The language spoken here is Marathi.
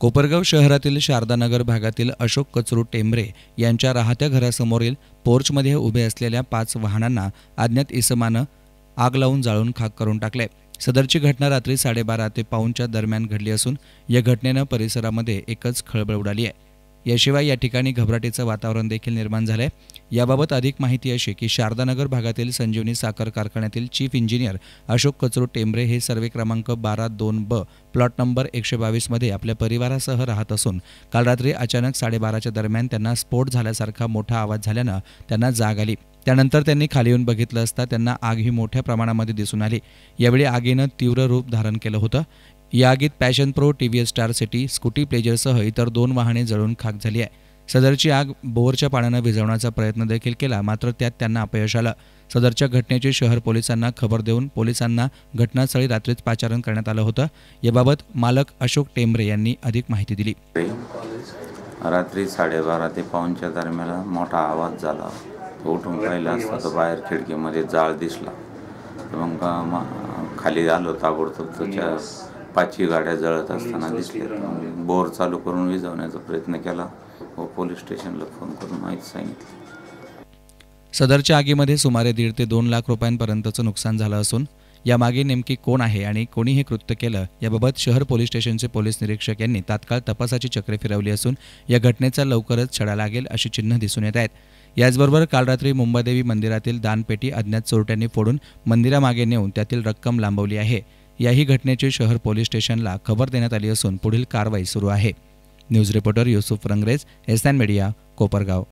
कोपरगाव शहरातील शारदानगर भागातील अशोक कचरू टेंबरे यांच्या राहत्या घरासमोरील पोर्चमध्ये उभे असलेल्या पाच वाहनांना अज्ञात इसमानं आग लावून जाळून खाक करून टाकले सदरची घटना रात्री साडेबारा ते पाऊनच्या दरम्यान घडली असून या घटनेनं परिसरामध्ये एकच खळबळ उडाली आहे याशिवाय या ठिकाणी घबराटीचं वातावरण देखील निर्माण झालं याबाबत अधिक माहिती अशी की शारदानगर भागातील संजीवनी साखर कारखान्यातील चीफ इंजिनियर अशोक कचरू टेंबरे हे सर्वे क्रमांक बारा दोन ब प्लॉट नंबर एकशे बावीसमध्ये आपल्या परिवारासह राहत असून काल रात्री अचानक साडेबाराच्या दरम्यान त्यांना स्फोट झाल्यासारखा मोठा आवाज झाल्यानं त्यांना जाग आली त्यानंतर त्यांनी खाली येऊन बघितलं असता त्यांना आग ही मोठ्या प्रमाणामध्ये दिसून आली यावेळी आगीनं तीव्र रूप धारण केलं होतं या आगीत Passion Pro T V S Star City Scooty प्लेजरसह इतर दोन वाहने जळून खाक झाली आहे सदरची आग बोअरच्या पाण्यानं विझवण्याचा प्रयत्न देखील केला मात्र त्यात त्यांना अपयश आलं सदरच्या घटनेची शहर पोलिसांना खबर देऊन पोलिसांना घटनास्थळी रात्रीच पाचारण करण्यात आलं होतं याबाबत मालक अशोक टेंबरे यांनी अधिक माहिती दिली रात्री साडेबारा ते पाऊनच्या दरम्यान मोठा आवाज झाला तो उठून पाहिला असता बाहेर खिडकीमध्ये जाळ दिसला मग खाली आलो ताबडतोब त्याच्या पाचही गाड्या जळत असताना दिसल्या बोर चालू करून विजवण्याचा प्रयत्न केला व पोलीस स्टेशनला फोन करून माहिती सांगितली सदरच्या आगीमध्ये सुमारे दीड ते दोन लाख रुपयांपर्यंतचं नुकसान झालं असून यामागे नेमकी कोण आहे आणि कोणी हे कृत्य केलं याबाबत शहर पोलीस स्टेशनचे पोलीस निरीक्षक यांनी तात्काळ तपासाची चक्रे फिरवली असून या घटनेचा लवकरच छडा लागेल अशी चिन्ह दिसून येत आहेत याचबरोबर काल रात्री मुंबादेवी मंदिरातील दानपेटी अज्ञात चोरट्यांनी फोडून मंदिरामागे नेऊन त्यातील रक्कम लांबवली आहे याही घटनेची शहर पोलीस स्टेशनला खबर देण्यात आली असून पुढील कारवाई सुरू आहे news reporter Yusuf Rangrez S media Kopargaon